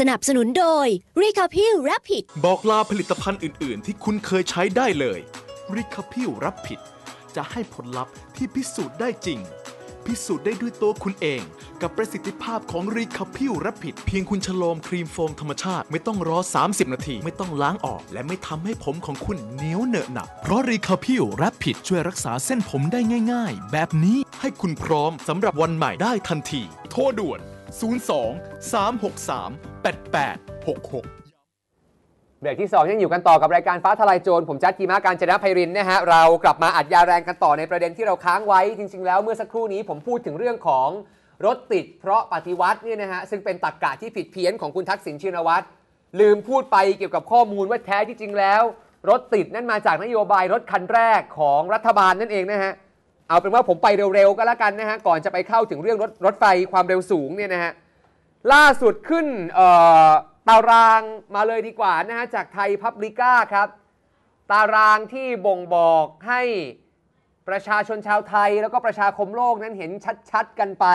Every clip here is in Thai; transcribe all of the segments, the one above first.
สนับสนุนโดย r e c a p i l Rapid บอกลาผลิตภัณฑ์อื่นๆ ที่คุณเคยใช้ได้เลย r e c a p i l Rapid จะให้ผลลัพธ์ที่พิสูจน์ได้จริง พิสูจน์ได้ด้วยตัวคุณเอง กับประสิทธิภาพของรีคาพิวรับผิด เพียงคุณฉลมครีมโฟมธรรมชาติไม่ต้องรอ 30 นาทีไม่ต้องล้างออกและไม่ทำให้ผมของคุณเหนียวเหนอะหนักเพราะรีคาพิวรับผิดช่วยรักษาเส้นผมได้ง่าย ๆ แบบนี้ให้คุณพร้อมสำหรับวันใหม่ได้ทันที โทรด่วน 02 363 8866เบรกที่2ยังอยู่กันต่อกับรายการฟ้าทลายโจรผมจัดกีมาการจนะไพรินนะฮะเรากลับมาอัดยาแรงกันต่อในประเด็นที่เราค้างไว้จริง ๆ แล้วเมื่อสักครู่นี้ผมพูดถึงเรื่องของรถติดเพราะปฏิวัติเนี่ยนะฮะซึ่งเป็นตรกกะที่ผิดเพี้ยนของคุณทักษิณชินวัตรลืมพูดไปเกี่ยวกับข้อมูลว่าแท้ที่จริงแล้ว รถติดนั่นมาจากนโยบายรถคันแรกของรัฐบาลนั่นเองนะฮะเอาเป็นว่าผมไปเร็วๆก็แล้วกันนะฮะก่อนจะไปเข้าถึงเรื่องรถรถไฟความเร็วสูงเนี่ยนะฮะล่าสุดขึ้นตารางมาเลยดีกว่านะฮะจากไทยพับลิก้าครับ ตารางที่บ่งบอกให้ประชาชนชาวไทยแล้วก็ประชาคมโลกนั้นเห็นชัดๆกันไป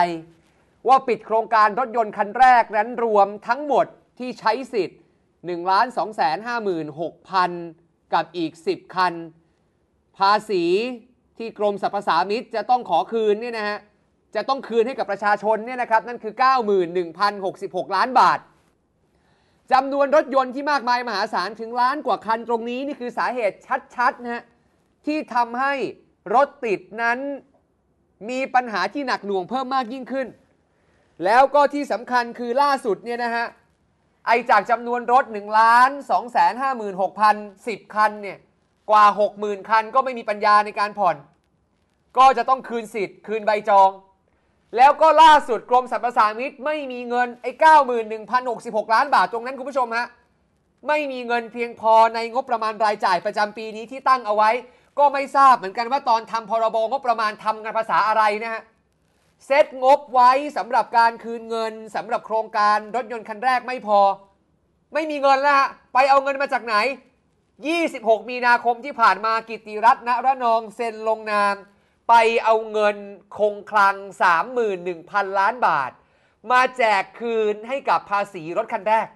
ว่าปิดโครงการรถยนต์คันแรกนั้นรวมทั้งหมดที่ใช้สิทธิ์1ล้าน2 5 6 0 0 กับอีก 10 คัน ภาษีที่กรมสรรพสามิตจะต้องขอคืนเนี่ยนะฮะจะต้องคืนให้กับประชาชนเนี่ยนะครับนั่นคือ 91,066 ล้านบาทจำนวนรถยนต์ที่มากมาย มหาศาลถึงล้านกว่าคันตรงนี้ นี่คือสาเหตุชัดๆนะฮะที่ทำให้รถติดนั้นมีปัญหาที่หนักหน่วงเพิ่มมากยิ่งขึ้น แล้วก็ที่สำคัญคือล่าสุดเนี่ยนะฮะไอจากจำนวนรถ1ล้าน2 5 6 0 0 10 คันเนี่ยกว่า 60,000 คันก็ไม่มีปัญญาในการผ่อน ก็จะต้องคืนสิทธิ์คืนใบจองแล้วก็ล่าสุดกรมสรรพสามิตไม่มีเงินไอ้9 1บ6 6ล้านบาทตรงนั้นคุณผู้ชมฮะ ไม่มีเงินเพียงพอในงบประมาณรายจ่ายประจำปีนี้ที่ตั้งเอาไว้ก็ไม่ทราบเหมือนกันว่าตอนทำพรบงบประมาณทำกันภาษาอะไรนะฮะ เซตงบไว้สำหรับการคืนเงินสำหรับโครงการรถยนต์คันแรกไม่พอ ไม่มีเงินแล้วฮะไปเอาเงินมาจากไหน 26 มีนาคมที่ผ่านมากิติรัตน์ณระนองเซ็นลงนามไปเอาเงินคงคลัง 31,000 ล้านบาท มาแจกคืนให้กับภาษีรถคันแรก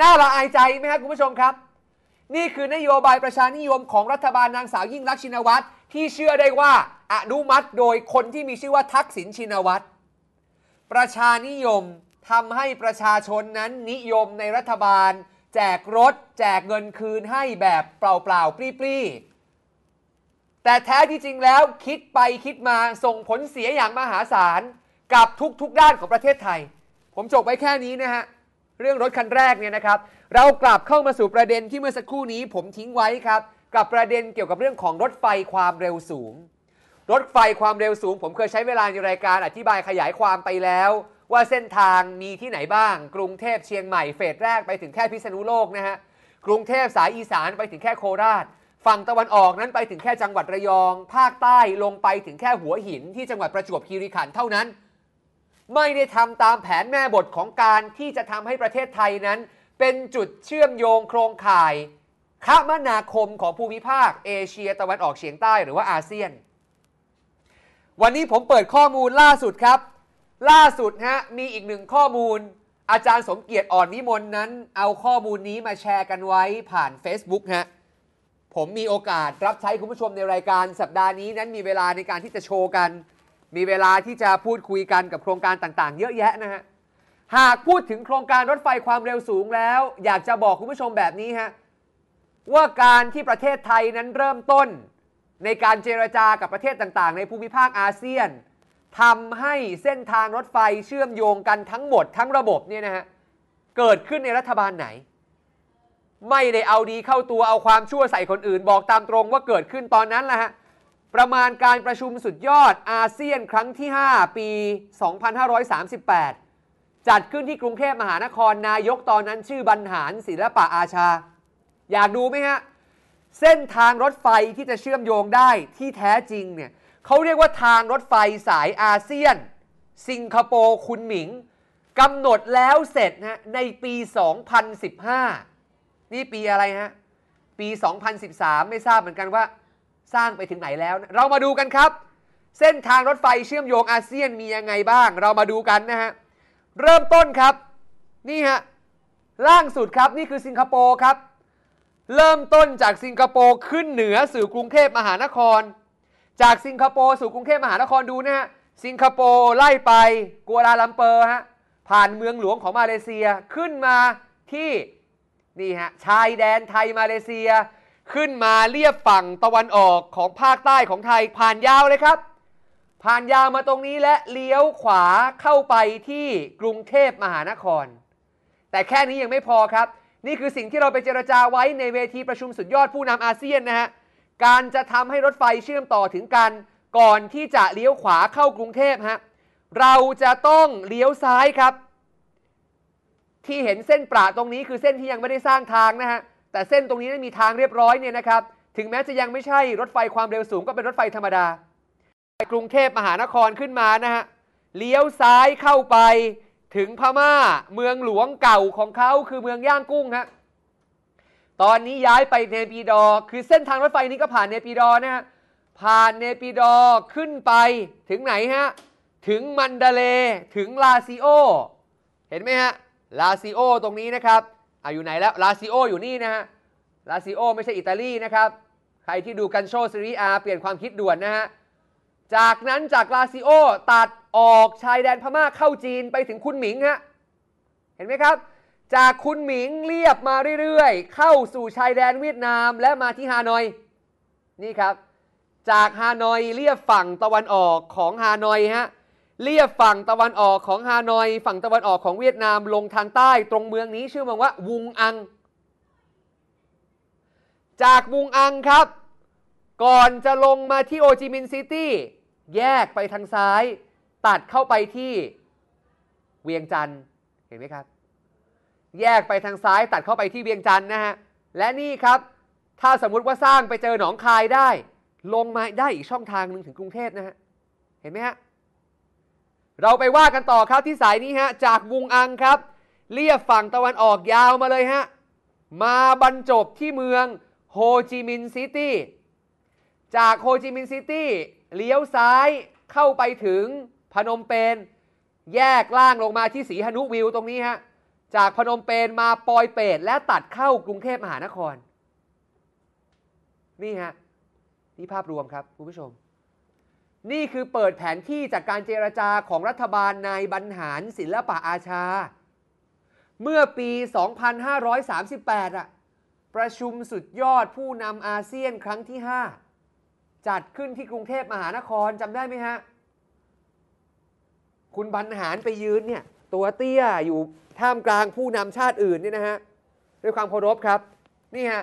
น่าละอายใจไหมครับคุณผู้ชมครับ นี่คือนโยบายประชานิยมของรัฐบาลนางสาวยิ่งรักชินวัตรที่เชื่อได้ว่าอนุมัติ โดยคนที่มีชื่อว่าทักษิณชินวัตรประชานิยมทำให้ประชาชนนั้นนิยมในรัฐบาล แจกรถ แจกเงินคืนให้แบบเปล่าๆปรี้ๆแต่แท้ที่จริงแล้วคิดไปคิดมาส่งผลเสียอย่างมหาศาลกับทุกๆด้านของประเทศไทย ผมจบไว้แค่นี้นะฮะเรื่องรถคันแรกเนี่ยนะครับเรากลับเข้ามาสู่ประเด็นที่เมื่อสักครู่นี้ผมทิ้งไว้ครับกับประเด็นเกี่ยวกับเรื่องของรถไฟความเร็วสูง รถไฟความเร็วสูง ผมเคยใช้เวลาในรายการอธิบายขยายความไปแล้ว ว่าเส้นทางมีที่ไหนบ้าง กรุงเทพเชียงใหม่เฟสแรกไปถึงแค่พิษณุโลกนะฮะกรุงเทพสายอีสานไปถึงแค่โคราชฝั่งตะวันออกนั้นไปถึงแค่จังหวัดระยอง ภาคใต้ลงไปถึงแค่หัวหินที่จังหวัดประจวบคีรีขันธ์เท่านั้น ไม่ได้ทำตามแผนแม่บทของการที่จะทำให้ประเทศไทยนั้น เป็นจุดเชื่อมโยงโครงข่ายคมนาคมของภูมิภาคเอเชีย ตะวันออกเฉียงใต้หรือว่าอาเซียน วันนี้ผมเปิดข้อมูลล่าสุดครับ ล่าสุดฮะมีอีกหนึ่งข้อมูล อาจารย์สมเกียรติอ่อนวิมลนนั้น เอาข้อมูลนี้มาแชร์กันไว้ผ่าน Facebook ฮะผมมีโอกาสรับใช้คุณผู้ชมในรายการสัปดาห์นี้นั้นมีเวลาในการที่จะโชว์กัน มีเวลาที่จะพูดคุยกันกับโครงการต่างๆ เยอะแยะนะฮะหากพูดถึงโครงการรถไฟความเร็วสูงแล้ว อยากจะบอกคุณผู้ชมแบบนี้ฮะว่าการที่ประเทศไทยนั้นเริ่มต้นในการเจรจากับประเทศต่างๆ ในภูมิภาคอาเซียนทำให้เส้นทางรถไฟเชื่อมโยงกันทั้งหมด ทั้งระบบเนี่ยนะฮะเกิดขึ้นในรัฐบาลไหนไม่ได้เอาดีเข้าตัวเอาความชั่วใส่คนอื่นบอกตามตรงว่าเกิดขึ้นตอนนั้นแหละฮะประมาณการประชุมสุดยอดอาเซียนครั้งที่ 5 ปี 2538 จัดขึ้นที่กรุงเทพมหานครนายกตอนนั้นชื่อบรรหารศิลปะอาชา อยากดูไหมฮะ เส้นทางรถไฟที่จะเชื่อมโยงได้ที่แท้จริงเนี่ยเขาเรียกว่าทางรถไฟสายอาเซียน สิงคโปร์คุณหมิงกำหนดแล้วเสร็จนะในปี 2015นี่ปีอะไรฮะปี 2013 ไม่ทราบเหมือนกันว่าสร้างไปถึงไหนแล้ว เรามาดูกันครับ เส้นทางรถไฟเชื่อมโยงอาเซียนมียังไงบ้างเรามาดูกันนะฮะเริ่มต้นครับนี่ฮะล่างสุดครับนี่คือสิงคโปร์ครับเริ่มต้นจากสิงคโปร์ขึ้นเหนือสู่กรุงเทพมหานคร จากสิงคโปร์สู่กรุงเทพมหานครดูนะฮะสิงคโปร์ไล่ไป กัวลาลัมเปอร์ฮะผ่านเมืองหลวงของมาเลเซียขึ้นมาที่นี่ฮะ ชายแดนไทยมาเลเซีย ขึ้นมาเลียบฝั่งตะวันออกของภาคใต้ของไทยผ่านยาวเลยครับ ผ่านยาวมาตรงนี้และเลี้ยวขวาเข้าไปที่กรุงเทพมหานคร แต่แค่นี้ยังไม่พอครับ นี่คือสิ่งที่เราไปเจรจาไว้ในเวทีประชุมสุดยอดผู้นำอาเซียนนะฮะ การจะทำให้รถไฟเชื่อมต่อถึงกันก่อนที่จะเลี้ยวขวาเข้ากรุงเทพฮะเราจะต้องเลี้ยวซ้ายครับที่เห็นเส้นประตรงนี้คือเส้นที่ยังไม่ได้สร้างทางนะฮะ แต่เส้นตรงนี้ได้มีทางเรียบร้อยเนี่ยนะครับ ถึงแม้จะยังไม่ใช่รถไฟความเร็วสูงก็เป็นรถไฟธรรมดา ไปกรุงเทพมหานครขึ้นมานะฮะ เลี้ยวซ้ายเข้าไป ถึงพมา่า เมืองหลวงเก่าของเขาคือเมืองย่างกุ้งฮะ ตอนนี้ย้ายไปเนปีดอ คือเส้นทางรถไฟนี้ก็ผ่านเนปีดอนะฮะ ผ่านเนปีดอ ขึ้นไปถึงไหนฮะ ถึงมันดาเล ถึงลาซิโอ เห็นไหมฮะลาซิโอตรงนี้นะครับ อ่ะอยู่ไหนแล้วลาซิโออยู่นี่นะฮะลาซิโอไม่ใช่อิตาลีนะครับ ใครที่ดูกันโชซีรีอาเปลี่ยนความคิดด่วนนะฮะจากนั้นจากลาซิโอ ตัดออกชายแดนพม่าเข้าจีนไปถึงคุณหมิงฮะ เห็นไหมครับ จากคุณหมิงเรียบมาเรื่อยๆ เข้าสู่ชายแดนเวียดนามและมาที่ฮานอย นี่ครับ จากฮานอยเรียบฝั่งตะวันออกของฮานอยฮะเลียฝั่งตะวันออกของฮานอย ฝั่งตะวันออกของเวียดนามลงทางใต้ตรงเมืองนี้ ชื่อเมืองว่าวุงอัง จากวุงอังครับ ก่อนจะลงมาที่โอจิมินซิตี้แยกไปทางซ้าย ตัดเข้าไปที่เวียงจันทร์เห็นไหมครับแยกไปทางซ้ายตัดเข้าไปที่เวียงจันทร์นะฮะและนี่ครับ ถ้าสมมุติว่าสร้างไปเจอหนองคายได้ ลงมาได้อีกช่องทางหนึ่งถึงกรุงเทพนะฮะเห็นไหมฮะเราไปว่ากันต่อครับที่สายนี้ฮะจากวุงอังครับเลียบฝั่งตะวันออกยาวมาเลยฮะ มาบรรจบที่เมืองโฮจิมิน์ซิตี้จากโฮจิมิน์ซิตี้เลี้ยวซ้ายเข้าไปถึงพนมเปญแยกล่างลงมาที่สีหนุวิวตรงนี้ฮะ จากพนมเปญมาปอยเปต และตัดเข้ากรุงเทพมหานคร นี่ฮะ นี่ภาพรวมครับคุณผู้ชมนี่คือเปิดแผนที่จากการเจรจาของรัฐบาลนายบรรหารศิลปะอาชา เมื่อปี 2538อะประชุมสุดยอดผู้นำอาเซียนครั้งที่ 5 จัดขึ้นที่กรุงเทพมหานครจำได้ไหมฮะ คุณบรรหารไปยืนเนี่ยตัวเตี้ยอยู่ท่ามกลางผู้นำชาติอื่นเนี่ยนะฮะด้วยความเคารพครับนี่ฮะ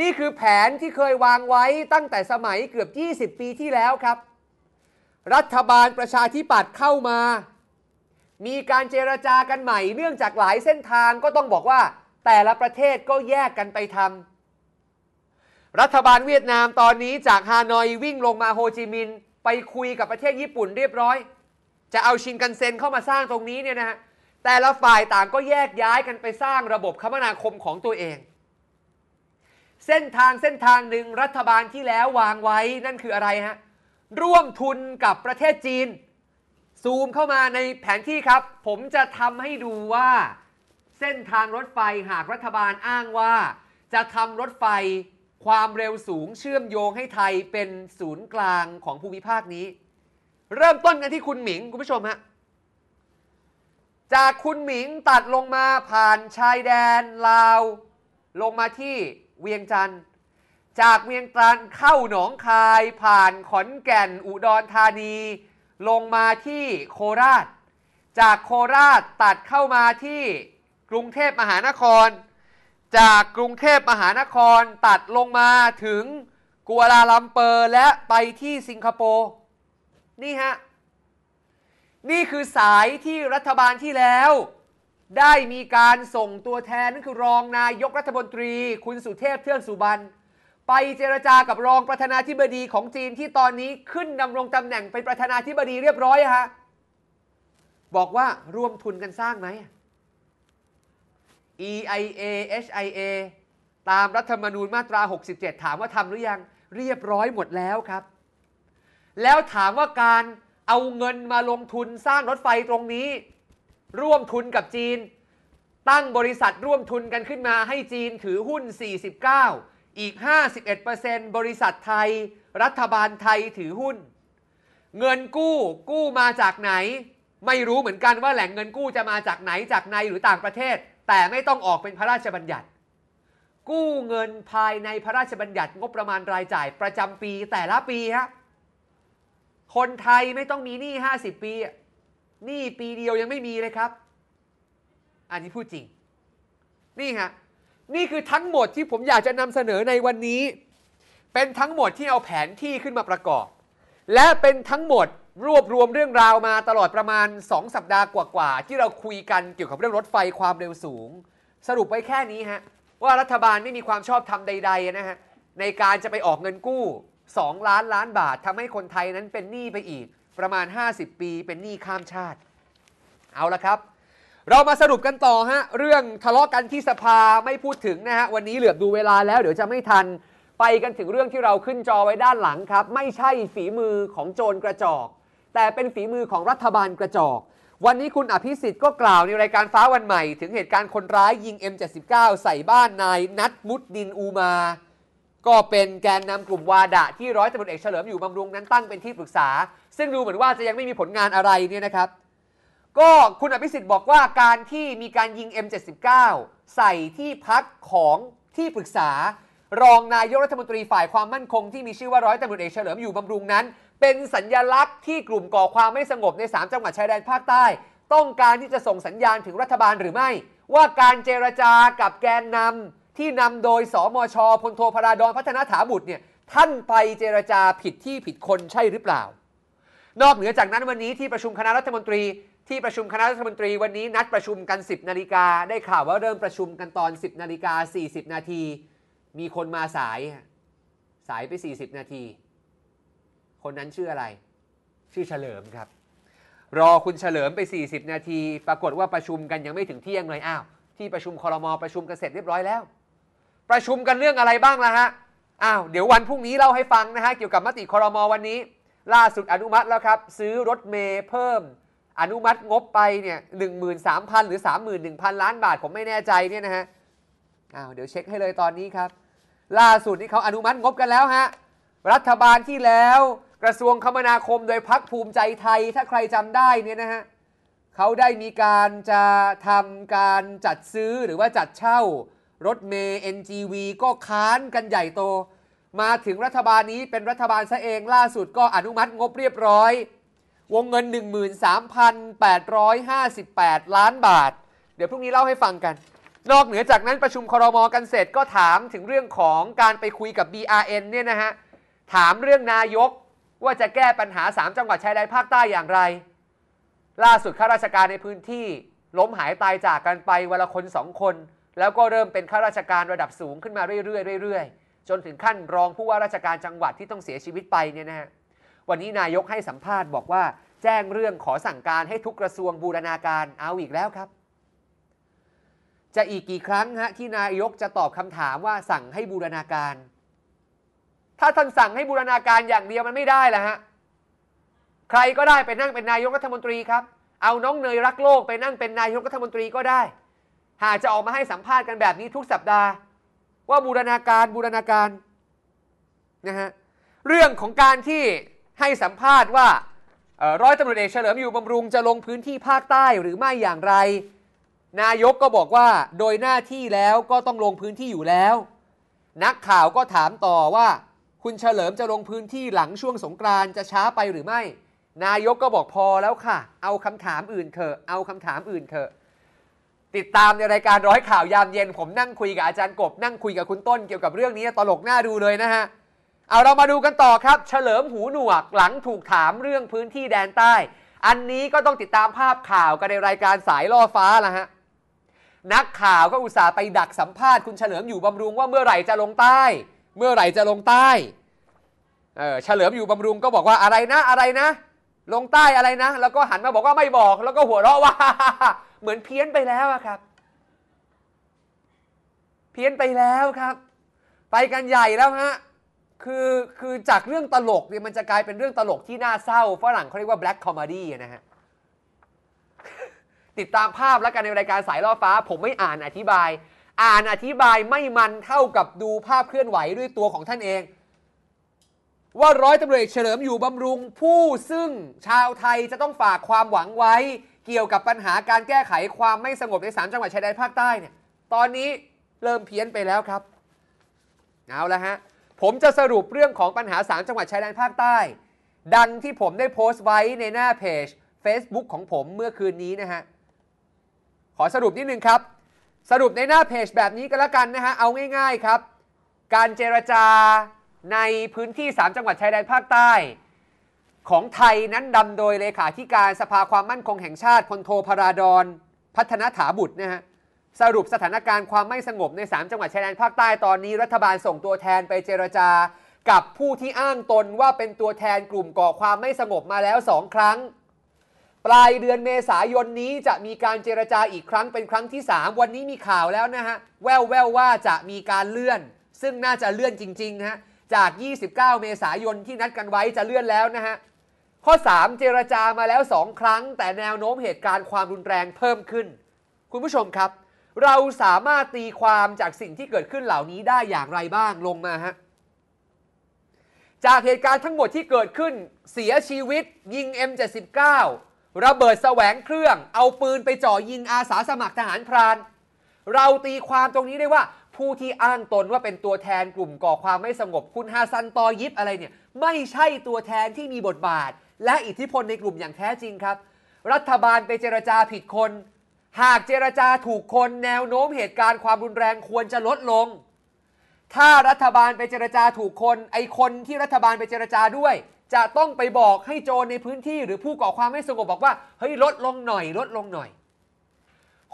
นี่คือแผนที่เคยวางไว้ตั้งแต่สมัยเกือบ 20 ปีที่แล้วครับ รัฐบาลประชาธิปัตย์เข้ามา มีการเจรจากันใหม่เนื่องจากหลายเส้นทางก็ต้องบอกว่า แต่ละประเทศก็แยกกันไปทำรัฐบาลเวียดนามตอนนี้จากฮานอยวิ่งลงมาโฮจิมินห์ไปคุยกับประเทศญี่ปุ่นเรียบร้อย จะเอาชินกันเซ็นเข้ามาสร้างตรงนี้เนี่ยนะฮะแต่ละฝ่ายต่างก็แยกย้ายกันไปสร้างระบบคมนาคมของตัวเองเส้นทางเส้นทางหนึ่งรัฐบาลที่แล้ววางไว้นั่นคืออะไรฮะ ร่วมทุนกับประเทศจีน ซูมเข้ามาในแผนที่ครับ ผมจะทำให้ดูว่า เส้นทางรถไฟหากรัฐบาลอ้างว่า จะทำรถไฟความเร็วสูงเชื่อมโยงให้ไทยเป็นศูนย์กลางของภูมิภาคนี้ เริ่มต้นกันที่คุณหมิงคุณผู้ชมฮะ จากคุณหมิงตัดลงมาผ่านชายแดนลาว ลงมาที่เวียงจันทร์จาก เวียงจันทร์เข้าหนองคายผ่านขอนแก่นอุดรธานี ลงมาที่โคราช จากโคราชตัดเข้ามาที่กรุงเทพมหานคร จากกรุงเทพมหานครตัดลงมาถึงกัวลาลัมเปอร์และไปที่สิงคโปร์นี่ฮะนี่คือสายที่รัฐบาลที่แล้วได้มีการส่งตัวแทนนั่นคือรองนายกรัฐมนตรีคุณสุเทพเทือกสุบรรณไปเจรจากับรองประธานาธิบดีของจีนที่ตอนนี้ขึ้นดำรงตำแหน่งเป็นประธานาธิบดีเรียบร้อยฮะบอกว่ารวมทุนกันสร้างไหม EIA HIA ตามรัฐธรรมนูญมาตรา 67 ถามว่าทำหรือยังเรียบร้อยหมดแล้วครับ แล้วถามว่าการเอาเงินมาลงทุนสร้างรถไฟตรงนี้ร่วมทุนกับจีน ตั้งบริษัทร่วมทุนกันขึ้นมาให้จีนถือหุ้น 49 อีก 51%บริษัทไทย รัฐบาลไทยถือหุ้น เงินกู้กู้มาจากไหน ไม่รู้เหมือนกันว่าแหล่งเงินกู้จะมาจากไหนจากในหรือต่างประเทศ แต่ไม่ต้องออกเป็นพระราชบัญญัติ กู้เงินภายในพระราชบัญญัติงบประมาณรายจ่ายประจำปีแต่ละปีฮะคนไทยไม่ต้องมีหนี้ 50 ปีนี่ปีเดียวยังไม่มีเลยครับ อันนี้พูดจริง นี่ฮะ นี่คือทั้งหมดที่ผมอยากจะนำเสนอในวันนี้ เป็นทั้งหมดที่เอาแผนที่ขึ้นมาประกอบ และเป็นทั้งหมดรวบรวมเรื่องราวมาตลอดประมาณ 2 สัปดาห์กว่าๆที่เราคุยกันเกี่ยวกับเรื่องรถไฟความเร็วสูง สรุปไว้แค่นี้ฮะว่ารัฐบาลไม่มีความชอบธรรมใดๆนะฮะในการจะไปออกเงินกู้2ล้านล้านบาททำให้คนไทยนั้นเป็นหนี้ไปอีกประมาณ 50 ปีเป็นหนี้ข้ามชาติ เอาละครับ เรามาสรุปกันต่อฮะเรื่องทะเลาะกันที่สภาไม่พูดถึงนะฮะวันนี้เหลือดูเวลาแล้ว เดี๋ยวจะไม่ทัน ไปกันถึงเรื่องที่เราขึ้นจอไว้ด้านหลังครับ ไม่ใช่ฝีมือของโจรกระจอก แต่เป็นฝีมือของรัฐบาลกระจอก วันนี้คุณอภิสิทธิ์ก็กล่าวในรายการฟ้าวันใหม่ถึงเหตุการณ์คนร้ายยิง M79 ใส่บ้านนายนัทมุดดินอูมาก็เป็นแกนนำกลุ่มวาดะ ที่ร้อยตำรวจเอกเฉลิมอยู่บำรุงนั้นตั้งเป็นที่ปรึกษา ซึ่งดูเหมือนว่าจะยังไม่มีผลงานอะไรเนี่ยนะครับ ก็คุณอภิสิทธิ์บอกว่าการที่มีการยิง M79 ใส่ที่พักของที่ปรึกษา รองนายกรัฐมนตรีฝ่ายความมั่นคงที่มีชื่อว่าร้อยตำรวจเอกเฉลิมอยู่บำรุงนั้น เป็นสัญญลักษณ์ที่กลุ่มก่อความไม่สงบใน3จังหวัดชายแดนภาคใต้ ต้องการที่จะส่งสัญญาณถึงรัฐบาลหรือไม่ ว่าการเจรจากับแกนนำที่นำโดยสมชพลโทพราดอนพัฒนาถาบุตรเนี่ยท่านไปเจรจาผิดที่ผิดคนใช่หรือเปล่า นอกเหนือจากนั้นวันนี้ที่ประชุมคณะรัฐมนตรี ที่ประชุมคณะรัฐมนตรี วันนี้นัดประชุมกัน 10นาฬิกาได้ข่าวว่าเริ่มประชุมกันตอน 10นาฬิกา40นาที มีคนมาสายสายไป 40 นาที คนนั้นชื่ออะไร ชื่อเฉลิมครับ รอคุณเฉลิมไป 40 นาที ปรากฏว่าประชุมกันยังไม่ถึงเที่ยงเลยอ้าวที่ประชุมคอรมอประชุมกันเสร็จเรียบร้อยแล้วประชุมกันเรื่องอะไรบ้างล่ะฮะ อ้าว เดี๋ยววันพรุ่งนี้เล่าให้ฟังนะฮะ เกี่ยวกับมติคอรมอวันนี้ ล่าสุดอนุมัติแล้วครับ ซื้อรถเมย์เพิ่มอนุมัติงบไปเนี่ยหนึ่งหมื่นสามพันหรือสามหมื่นหนึ่งพันล้านบาท ผมไม่แน่ใจเนี่ยนะฮะ อ้าว เดี๋ยวเช็คให้เลยตอนนี้ครับ ล่าสุดที่เขาอนุมัติงบกันแล้วฮะ รัฐบาลที่แล้วกระทรวงคมนาคมโดยพักภูมิใจไทยถ้าใครจำได้เนี่ยนะฮะเขาได้มีการจะทำการจัดซื้อหรือว่าจัดเช่ารถเมย์ NGV ก็ค้านกันใหญ่โต มาถึงรัฐบาลนี้เป็นรัฐบาลซะเอง ล่าสุดก็อนุมัติงบเรียบร้อย วงเงิน 13,858 ล้านบาท เดี๋ยวพรุ่งนี้เล่าให้ฟังกัน นอกเหนือจากนั้นประชุมคอรมอกันเสร็จ ก็ถามถึงเรื่องของการไปคุยกับ BRN เนี่ยนะฮะ ถามเรื่องนายกว่าจะแก้ปัญหา 3จังหวัดชายแดนภาคใต้อย่างไร ล่าสุดข้าราชการในพื้นที่ล้มหายตายจากกันไปวันละคนสองคนแล้วก็เริ่มเป็นข้าราชการระดับสูงขึ้นมาเรื่อยๆเรื่อยๆ จนถึงขั้นรองผู้ว่าราชการจังหวัดที่ต้องเสียชีวิตไปเนี่ยนะฮะ วันนี้นายกให้สัมภาษณ์บอกว่า แจ้งเรื่องขอสั่งการให้ทุกกระทรวงบูรณาการเอาอีกแล้วครับ จะอีกกี่ครั้งฮะ ที่นายกจะตอบคำถามว่าสั่งให้บูรณาการ ถ้าท่านสั่งให้บูรณาการอย่างเดียวมันไม่ได้และฮะ ใครก็ได้ไปนั่งเป็นนายกรัฐมนตรีครับ เอาน้องเนยรักโลกไปนั่งเป็นนายกรัฐมนตรีก็ได้ากจะออกมาให้สัมภาษณ์กันแบบนี้ทุกสัปดาห์ ว่าบูรณาการบูรณาการนะฮะเรื่องของการที่ให้สัมภาษณ์ว่าร้อยตำรวจเอกเฉลิมอยู่บำรุงจะลงพื้นที่ภาคใต้หรือไม่อย่างไร นายกก็บอกว่าโดยหน้าที่แล้วก็ต้องลงพื้นที่อยู่แล้ว นักข่าวก็ถามต่อว่า คุณเฉลิมจะลงพื้นที่หลังช่วงสงกรานจะช้าไปหรือไม่ นายกก็บอกพอแล้วค่ะ เอาคำถามอื่นเถอะเอาคำถามอื่นเถอะติดตามในรายการร้อยข่าวยามเย็น ผมนั่งคุยกับอาจารย์กบนั่งคุยกับคุณต้นเกี่ยวกับเรื่องนี้ตลกน่าดูเลยนะฮะเอาเรามาดูกันต่อครับ เฉลิมหูหนวกหลังถูกถามเรื่องพื้นที่แดนใต้ อันนี้ก็ต้องติดตามภาพข่าวกันในรายการสายล่อฟ้าละฮะนักข่าวก็อุตส่าห์ไปดักสัมภาษณ์คุณเฉลิมอยู่บำรุงว่าเมื่อไหร่จะลงใต้ เมื่อไหร่จะลงใต้เออเฉลิมอยู่บำรุงก็บอกว่าอะไรนะอะไรนะ ลงใต้อะไรนะ แล้วก็หันมาบอกว่าไม่บอก แล้วก็หัวเราะว่าเหมือนเพี้ยนไปแล้วครับ เพี้ยนไปแล้วครับ ไปกันใหญ่แล้วฮะ คือคือจากเรื่องตลกเนี่ยมันจะกลายเป็นเรื่องตลกที่น่าเศร้าฝรั่งเขาเรียกว่าแบล็กคอมดี้นะฮะ ติดตามภาพแล้วกันในรายการสายล่อฟ้าผมไม่อ่านอธิบาย อ่านอธิบายไม่มันเท่ากับดูภาพเคลื่อนไหวด้วยตัวของท่านเอง ว่าร้อยตำรวจเฉลิมอยู่บำรุง ผู้ซึ่งชาวไทยจะต้องฝากความหวังไว้เกี่ยวกับปัญหาการแก้ไขความไม่สงบในสามจังหวัดชายแดนภาคใต้เนี่ย ตอนนี้เริ่มเพี้ยนไปแล้วครับ เอาละฮะ ผมจะสรุปเรื่องของปัญหาสามจังหวัดชายแดนภาคใต้ ดังที่ผมได้โพสต์ไว้ในหน้าเพจ Facebook ของผมเมื่อคืนนี้นะฮะ ขอสรุปนิดนึงครับ สรุปในหน้าเพจแบบนี้ก็แล้วกันนะฮะ เอาง่ายๆครับ การเจรจาในพื้นที่ 3 จังหวัดชายแดนภาคใต้ของไทยนั้นดำโดยเลขาธิการสภาความมั่นคงแห่งชาติพลโทพราดอนพัฒนาถาบุตรนะฮะ สรุปสถานการณ์ความไม่สงบใน 3 จังหวัดชายแดนภาคใต้ตอนนี้รัฐบาลส่งตัวแทนไปเจรจา กับผู้ที่อ้างตนว่าเป็นตัวแทนกลุ่มก่อความไม่สงบมาแล้วสองครั้ง ปลายเดือนเมษายนนี้จะมีการเจรจาอีกครั้งเป็นครั้งที่ 3 วันนี้มีข่าวแล้วนะฮะแววแววว่าจะมีการเลื่อน ซึ่งน่าจะเลื่อนจริงๆนะฮะจาก 29 เมษายนที่นัดกันไว้จะเลื่อนแล้วนะฮะข้อ 3 เจรจามาแล้ว 2 ครั้ง แต่แนวโน้มเหตุการณ์ความรุนแรงเพิ่มขึ้น คุณผู้ชมครับ เราสามารถตีความจากสิ่งที่เกิดขึ้นเหล่านี้ได้อย่างไรบ้างลงมาฮะจากเหตุการณ์ทั้งหมดที่เกิดขึ้นเสียชีวิตยิง M79 ระเบิดแสวงเครื่อง เอาปืนไปจ่อยิงอาสาสมัครทหารพราน เราตีความตรงนี้ได้ว่าผู้ที่อ้างตนว่าเป็นตัวแทนกลุ่มก่อความไม่สงบคุณฮาซันตอยิบอะไรเนี่ยไม่ใช่ตัวแทนที่มีบทบาทและอิทธิพลในกลุ่มอย่างแท้จริงครับ รัฐบาลไปเจรจาผิดคน หากเจรจาถูกคนแนวโน้มเหตุการณ์ความรุนแรงควรจะลดลง ถ้ารัฐบาลไปเจรจาถูกคน ไอคนที่รัฐบาลไปเจรจาด้วย จะต้องไปบอกให้โจรในพื้นที่ หรือผู้ก่อความไม่สงบบอกว่าเฮ้ยลดลงหน่อย ลดลงหน่อย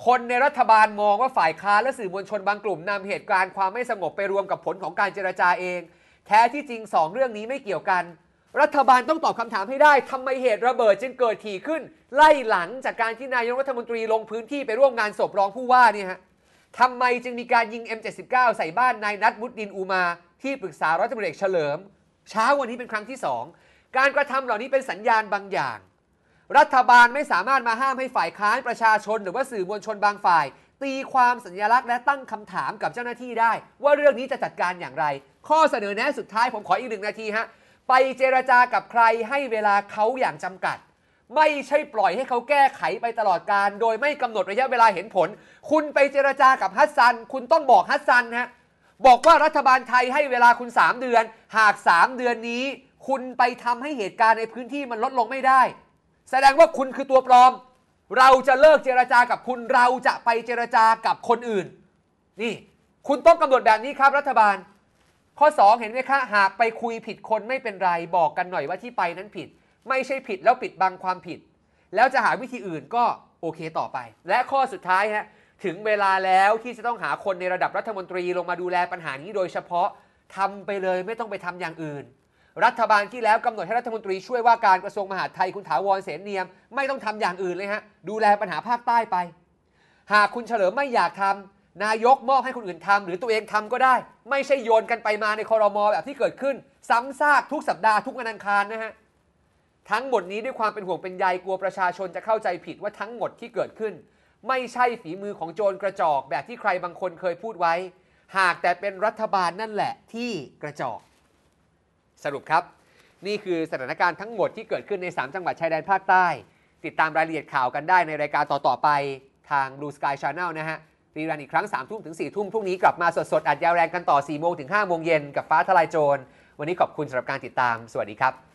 คนในรัฐบาลมองว่า ฝ่ายค้านและสื่อมวลชนบางกลุ่มนำเหตุการณ์ความไม่สงบไปรวมกับผลของการเจรจาเอง แท้ที่จริง 2 เรื่องนี้ไม่เกี่ยวกันรัฐบาลต้องตอบคำถามให้ได้ ทำไมเหตุระเบิดจึงเกิดถี่ขึ้น ไล่หลังจากการที่นายกรัฐมนตรีลงพื้นที่ไปร่วมงานศพรองผู้ว่าเนี่ยฮะทำไมจึงมีการยิง M79 ใส่บ้านนายนัทมุดดินอูมา ที่ปรึกษารัฐมนตรีเฉลิมเช้าวันนี้เป็นครั้งที่ 2 การกระทำเหล่านี้เป็นสัญญาณบางอย่าง รัฐบาลไม่สามารถมาห้ามให้ฝ่ายค้านประชาชนหรือว่าสื่อมวลชนบางฝ่าย ตีความสัญลักษณ์และตั้งคำถามกับเจ้าหน้าที่ได้ ว่าเรื่องนี้จะจัดการอย่างไร ข้อเสนอแนะสุดท้ายผมขออีกหนึ่งนาทีฮะไปเจรจากับใครให้เวลาเขาอย่างจำกัด ไม่ใช่ปล่อยให้เขาแก้ไขไปตลอดการ โดยไม่กำหนดระยะเวลาเห็นผล คุณไปเจรจากับฮัสซัน คุณต้องบอกฮัสซันฮะบอกว่ารัฐบาลไทยให้เวลาคุณ 3 เดือน หาก 3 เดือนนี้ คุณไปทำให้เหตุการณ์ในพื้นที่มันลดลงไม่ได้ แสดงว่าคุณคือตัวปลอม เราจะเลิกเจรจากับคุณเราจะไปเจรจากับคนอื่น นี่คุณต้องกำหนดแบบนี้ครับรัฐบาลข้อ 2 เห็นไหมคะ หากไปคุยผิดคนไม่เป็นไร บอกกันหน่อยว่าที่ไปนั้นผิด ไม่ใช่ผิดแล้วปิดบังความผิด แล้วจะหาวิธีอื่นก็โอเคต่อไป และข้อสุดท้ายฮะถึงเวลาแล้วที่จะต้องหาคนในระดับรัฐมนตรีลงมาดูแลปัญหานี้โดยเฉพาะทำไปเลยไม่ต้องไปทำอย่างอื่น รัฐบาลที่แล้วกำหนดให้รัฐมนตรีช่วยว่าการกระทรวงมหาดไทยคุณถาวรเสนเนียม ไม่ต้องทำอย่างอื่นเลยฮะดูแลปัญหาภาคใต้ไป หากคุณเฉลิมไม่อยากทำนายกมอบให้คนอื่นทำหรือตัวเองทำก็ได้ไม่ใช่โยนกันไปมาในคอรมอแบบที่เกิดขึ้น ซ้ำซากทุกสัปดาห์ทุกวันอังคารนะฮะทั้งหมดนี้ด้วยความเป็นห่วงเป็นใยกลัวประชาชนจะเข้าใจผิดว่าทั้งหมดที่เกิดขึ้น ไม่ใช่ฝีมือของโจรกระจอก แบบที่ใครบางคนเคยพูดไว้ หากแต่เป็นรัฐบาลนั่นแหละที่กระจอก สรุปครับ นี่คือสถานการณ์ทั้งหมดที่เกิดขึ้นใน 3 จังหวัดชายแดนภาคใต้ ติดตามรายละเอียดข่าวกันได้ในรายการต่อๆไปทาง Blue Sky Channel นะฮะรีรันอีกครั้ง3ามทุ่มถึง4ี่ทุ่มพรุ่งนี้กลับมาสดๆ อัดยาวแรงกันต่อ4ี่โมงถึง5้าโมงเย็นกับฟ้าทลายโจร วันนี้ขอบคุณสำหรับการติดตาม สวัสดีครับ